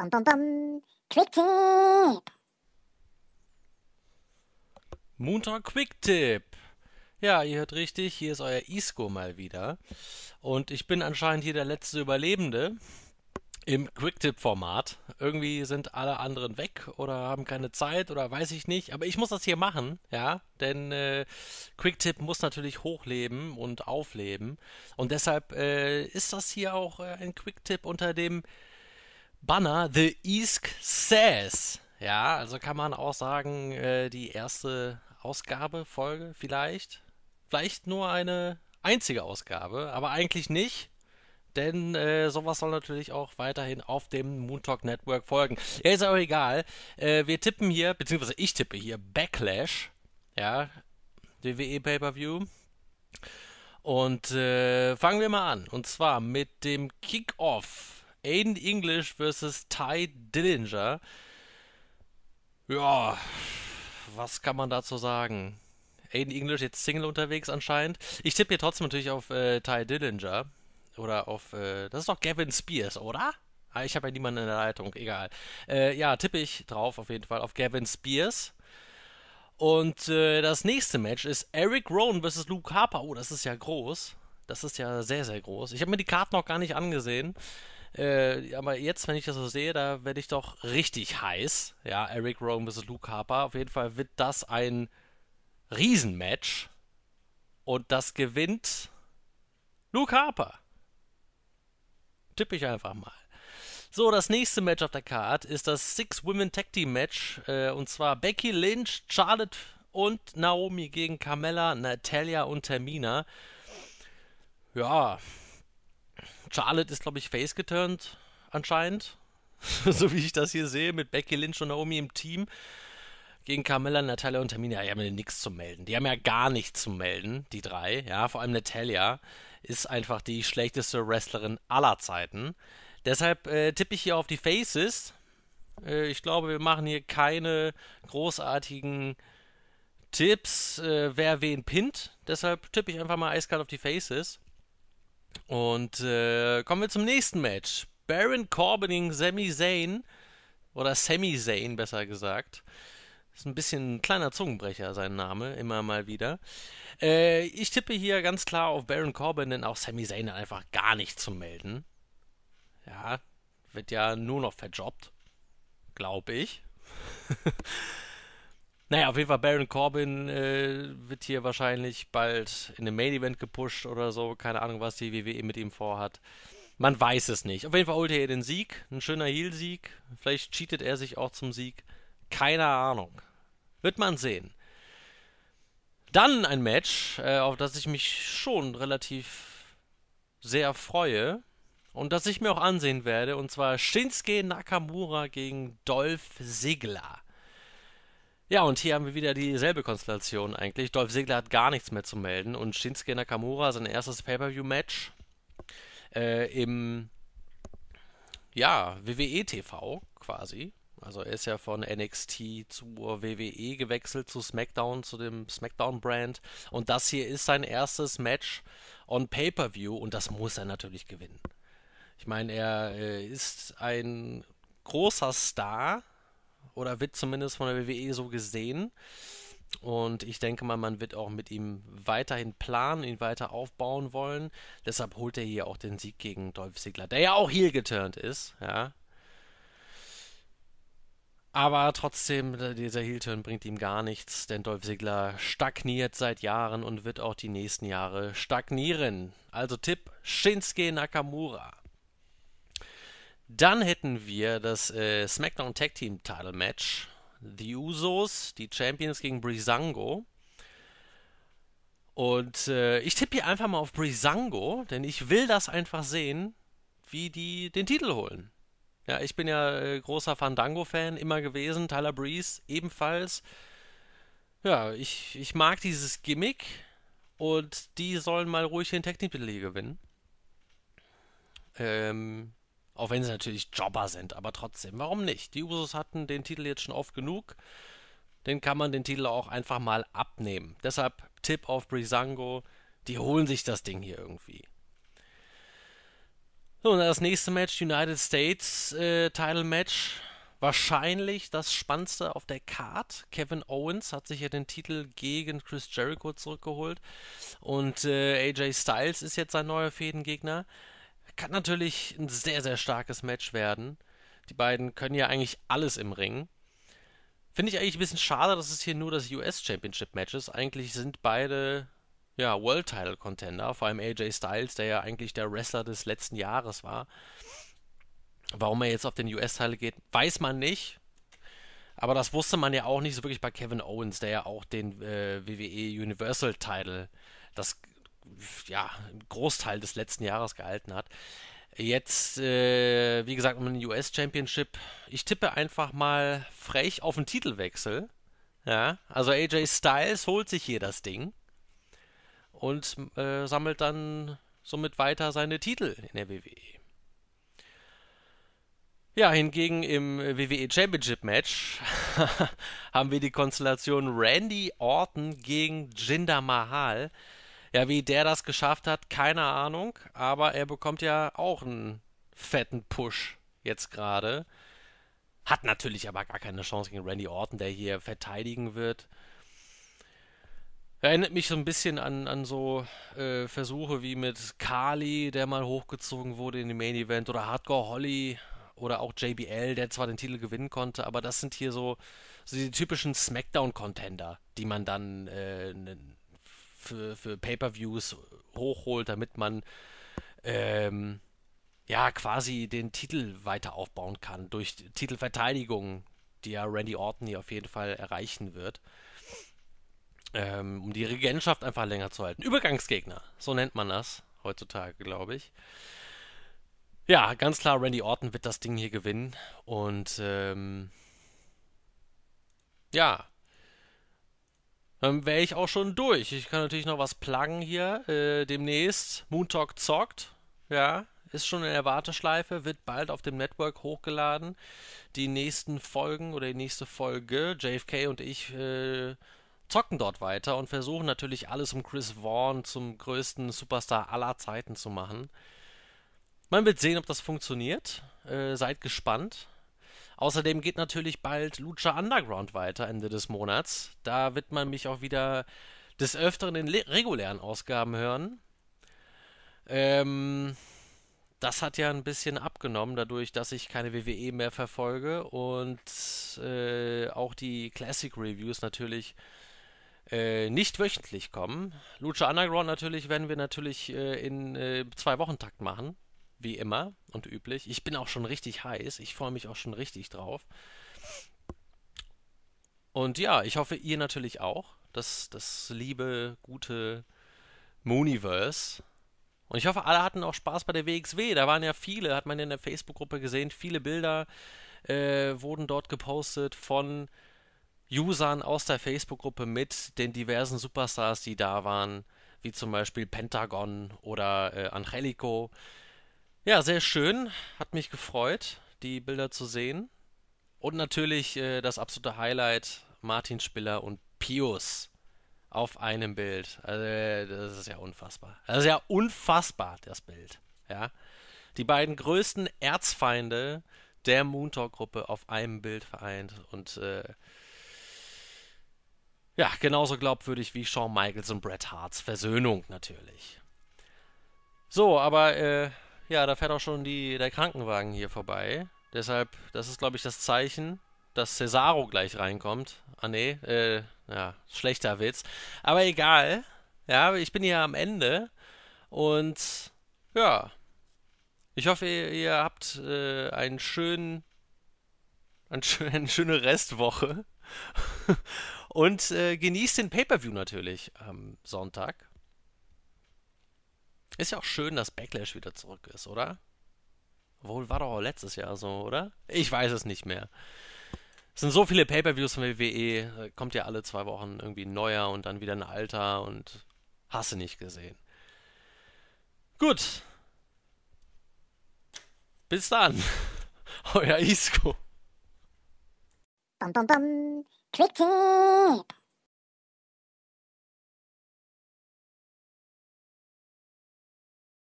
Bum, bum, bum. quick Tip. Montag quick Tip. Ja, ihr hört richtig, hier ist euer Isco mal wieder. Und ich bin anscheinend hier der letzte Überlebende im quick tip format Irgendwie sind alle anderen weg oder haben keine Zeit oder weiß ich nicht. Aber ich muss das hier machen, ja, denn äh, quick Tip muss natürlich hochleben und aufleben. Und deshalb äh, ist das hier auch äh, ein quick Tip unter dem Banner The East Says. Ja, also kann man auch sagen, äh, die erste Ausgabefolge vielleicht. Vielleicht nur eine einzige Ausgabe, aber eigentlich nicht. Denn äh, sowas soll natürlich auch weiterhin auf dem Moon Talk Network folgen. Ja, ist aber egal. Äh, wir tippen hier, beziehungsweise ich tippe hier Backlash. Ja, WWE e Pay-Per-View. Und äh, fangen wir mal an. Und zwar mit dem Kickoff Aiden English versus Ty Dillinger. Ja, was kann man dazu sagen? Aiden English jetzt Single unterwegs anscheinend. Ich tippe hier trotzdem natürlich auf äh, Ty Dillinger. Oder auf, äh, das ist doch Gavin Spears, oder? Ah, ich habe ja niemanden in der Leitung, egal. Äh, ja, tippe ich drauf auf jeden Fall auf Gavin Spears. Und äh, das nächste Match ist Eric Rohn vs. Luke Harper. Oh, das ist ja groß. Das ist ja sehr, sehr groß. Ich habe mir die Karten noch gar nicht angesehen. Äh, aber jetzt, wenn ich das so sehe, da werde ich doch richtig heiß. Ja, Eric Rowan vs. Luke Harper. Auf jeden Fall wird das ein Riesenmatch. Und das gewinnt Luke Harper. Tippe ich einfach mal. So, das nächste Match auf der Card ist das Six Women Tag Team Match. Äh, und zwar Becky Lynch, Charlotte und Naomi gegen Carmella, Natalia und Termina. Ja, Charlotte ist, glaube ich, face geturnt anscheinend. so wie ich das hier sehe, mit Becky Lynch und Naomi im Team. Gegen Carmella, Natalia und Tamina, die haben ja nichts zu melden. Die haben ja gar nichts zu melden, die drei. Ja, vor allem Natalia ist einfach die schlechteste Wrestlerin aller Zeiten. Deshalb äh, tippe ich hier auf die Faces. Äh, ich glaube, wir machen hier keine großartigen Tipps, äh, wer wen pinnt. Deshalb tippe ich einfach mal eiskalt auf die Faces. Und äh, kommen wir zum nächsten Match. Baron Corbin gegen Sami Zayn. Oder Sami Zayn, besser gesagt. Ist ein bisschen ein kleiner Zungenbrecher, sein Name, immer mal wieder. Äh, ich tippe hier ganz klar auf Baron Corbin, denn auch Sami Zayn hat einfach gar nichts zu melden. Ja, wird ja nur noch verjobbt. Glaube ich. Naja, auf jeden Fall Baron Corbin äh, wird hier wahrscheinlich bald in einem Main Event gepusht oder so. Keine Ahnung, was die WWE mit ihm vorhat. Man weiß es nicht. Auf jeden Fall holt er hier den Sieg. Ein schöner Heel-Sieg. Vielleicht cheatet er sich auch zum Sieg. Keine Ahnung. Wird man sehen. Dann ein Match, äh, auf das ich mich schon relativ sehr freue und das ich mir auch ansehen werde, und zwar Shinsuke Nakamura gegen Dolph Ziggler. Ja, und hier haben wir wieder dieselbe Konstellation eigentlich. Dolph Ziggler hat gar nichts mehr zu melden und Shinsuke Nakamura sein erstes Pay-Per-View-Match äh, im ja, WWE-TV quasi. Also er ist ja von NXT zur WWE gewechselt, zu SmackDown, zu dem SmackDown-Brand. Und das hier ist sein erstes Match on Pay-Per-View und das muss er natürlich gewinnen. Ich meine, er äh, ist ein großer Star, oder wird zumindest von der WWE so gesehen. Und ich denke mal, man wird auch mit ihm weiterhin planen, ihn weiter aufbauen wollen. Deshalb holt er hier auch den Sieg gegen Dolph Ziggler, der ja auch heel geturnt ist, ja. Aber trotzdem, dieser Heel-Turn bringt ihm gar nichts, denn Dolph Ziggler stagniert seit Jahren und wird auch die nächsten Jahre stagnieren. Also Tipp, Shinsuke Nakamura. Dann hätten wir das äh, SmackDown Tag Team Title Match. Die Usos, die Champions gegen Brisango. Und äh, ich tippe hier einfach mal auf Brisango, denn ich will das einfach sehen, wie die den Titel holen. Ja, ich bin ja äh, großer Fandango-Fan immer gewesen, Tyler Breeze ebenfalls. Ja, ich, ich mag dieses Gimmick und die sollen mal ruhig den Techniktitel gewinnen. Ähm, auch wenn sie natürlich Jobber sind, aber trotzdem, warum nicht? Die Usos hatten den Titel jetzt schon oft genug. Den kann man den Titel auch einfach mal abnehmen. Deshalb Tipp auf Brisango, die holen sich das Ding hier irgendwie. So, und das nächste Match, United States äh, Title Match. Wahrscheinlich das Spannendste auf der Card. Kevin Owens hat sich ja den Titel gegen Chris Jericho zurückgeholt. Und äh, AJ Styles ist jetzt sein neuer Fädengegner kann natürlich ein sehr, sehr starkes Match werden. Die beiden können ja eigentlich alles im Ring. Finde ich eigentlich ein bisschen schade, dass es hier nur das US Championship Match ist. Eigentlich sind beide ja, World Title Contender, vor allem AJ Styles, der ja eigentlich der Wrestler des letzten Jahres war. Warum er jetzt auf den US Title geht, weiß man nicht. Aber das wusste man ja auch nicht so wirklich bei Kevin Owens, der ja auch den äh, WWE Universal Title das ja, Großteil des letzten Jahres gehalten hat. Jetzt, äh, wie gesagt, um den US Championship. Ich tippe einfach mal frech auf einen Titelwechsel. Ja, also AJ Styles holt sich hier das Ding und äh, sammelt dann somit weiter seine Titel in der WWE. Ja, hingegen im WWE Championship Match haben wir die Konstellation Randy Orton gegen Jinder Mahal. Ja, wie der das geschafft hat, keine Ahnung, aber er bekommt ja auch einen fetten Push jetzt gerade. Hat natürlich aber gar keine Chance gegen Randy Orton, der hier verteidigen wird. Erinnert mich so ein bisschen an, an so äh, Versuche wie mit Kali, der mal hochgezogen wurde in dem Main Event, oder Hardcore Holly oder auch JBL, der zwar den Titel gewinnen konnte, aber das sind hier so, so die typischen Smackdown-Contender, die man dann äh, für, für Pay-per-Views hochholt, damit man ähm, ja quasi den Titel weiter aufbauen kann durch Titelverteidigung, die ja Randy Orton hier auf jeden Fall erreichen wird. Ähm, um die Regentschaft einfach länger zu halten. Übergangsgegner, so nennt man das heutzutage, glaube ich. Ja, ganz klar, Randy Orton wird das Ding hier gewinnen. Und ähm, ja, dann wäre ich auch schon durch. Ich kann natürlich noch was pluggen hier. Äh, demnächst Moontalk zockt. Ja, ist schon in der Warteschleife, wird bald auf dem Network hochgeladen. Die nächsten Folgen oder die nächste Folge, JFK und ich äh, zocken dort weiter und versuchen natürlich alles um Chris Vaughn zum größten Superstar aller Zeiten zu machen. Man wird sehen, ob das funktioniert. Äh, seid gespannt. Außerdem geht natürlich bald Lucha Underground weiter Ende des Monats. Da wird man mich auch wieder des Öfteren in regulären Ausgaben hören. Ähm, das hat ja ein bisschen abgenommen, dadurch, dass ich keine WWE mehr verfolge und äh, auch die Classic Reviews natürlich äh, nicht wöchentlich kommen. Lucha Underground natürlich werden wir natürlich äh, in äh, zwei Wochen Takt machen wie immer und üblich. Ich bin auch schon richtig heiß. Ich freue mich auch schon richtig drauf. Und ja, ich hoffe, ihr natürlich auch. Das, das liebe, gute Mooniverse. Und ich hoffe, alle hatten auch Spaß bei der WXW. Da waren ja viele, hat man in der Facebook-Gruppe gesehen, viele Bilder äh, wurden dort gepostet von Usern aus der Facebook-Gruppe mit den diversen Superstars, die da waren, wie zum Beispiel Pentagon oder äh, Angelico. Ja, sehr schön. Hat mich gefreut, die Bilder zu sehen. Und natürlich äh, das absolute Highlight: Martin Spiller und Pius auf einem Bild. Also, das ist ja unfassbar. Das ist ja unfassbar, das Bild. Ja. Die beiden größten Erzfeinde der Moontalk-Gruppe auf einem Bild vereint und äh, ja, genauso glaubwürdig wie Shawn Michaels und Bret Harts Versöhnung natürlich. So, aber äh, ja, da fährt auch schon die, der Krankenwagen hier vorbei. Deshalb, das ist, glaube ich, das Zeichen, dass Cesaro gleich reinkommt. Ah, nee, äh, ja, schlechter Witz. Aber egal. Ja, ich bin hier am Ende. Und ja, ich hoffe, ihr, ihr habt äh, einen schönen, einen schön, eine schöne Restwoche. Und äh, genießt den Pay-Per-View natürlich am Sonntag. Ist ja auch schön, dass Backlash wieder zurück ist, oder? Wohl war doch auch letztes Jahr so, oder? Ich weiß es nicht mehr. Es sind so viele Pay-per-Views von WWE, kommt ja alle zwei Wochen irgendwie ein neuer und dann wieder ein alter und hasse nicht gesehen. Gut. Bis dann. Euer Isco. Bum, bum, bum. Quick Tip.